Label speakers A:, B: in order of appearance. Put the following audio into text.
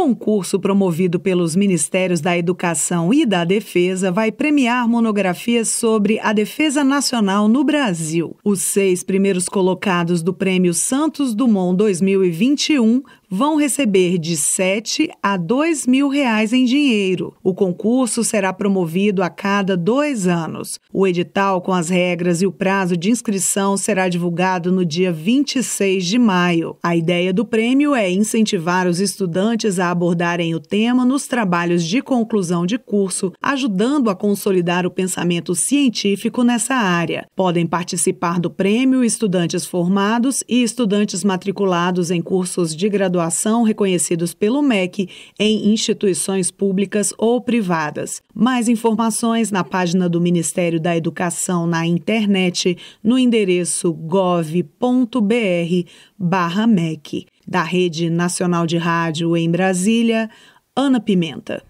A: concurso promovido pelos Ministérios da Educação e da Defesa vai premiar monografias sobre a defesa nacional no Brasil. Os seis primeiros colocados do Prêmio Santos Dumont 2021 vão receber de 7 a 2 mil reais em dinheiro. O concurso será promovido a cada dois anos. O edital com as regras e o prazo de inscrição será divulgado no dia 26 de maio. A ideia do prêmio é incentivar os estudantes a abordarem o tema nos trabalhos de conclusão de curso, ajudando a consolidar o pensamento científico nessa área. Podem participar do prêmio estudantes formados e estudantes matriculados em cursos de graduação graduação reconhecidos pelo MEC em instituições públicas ou privadas. Mais informações na página do Ministério da Educação na internet no endereço gov.br/mec. Da Rede Nacional de Rádio em
B: Brasília, Ana Pimenta.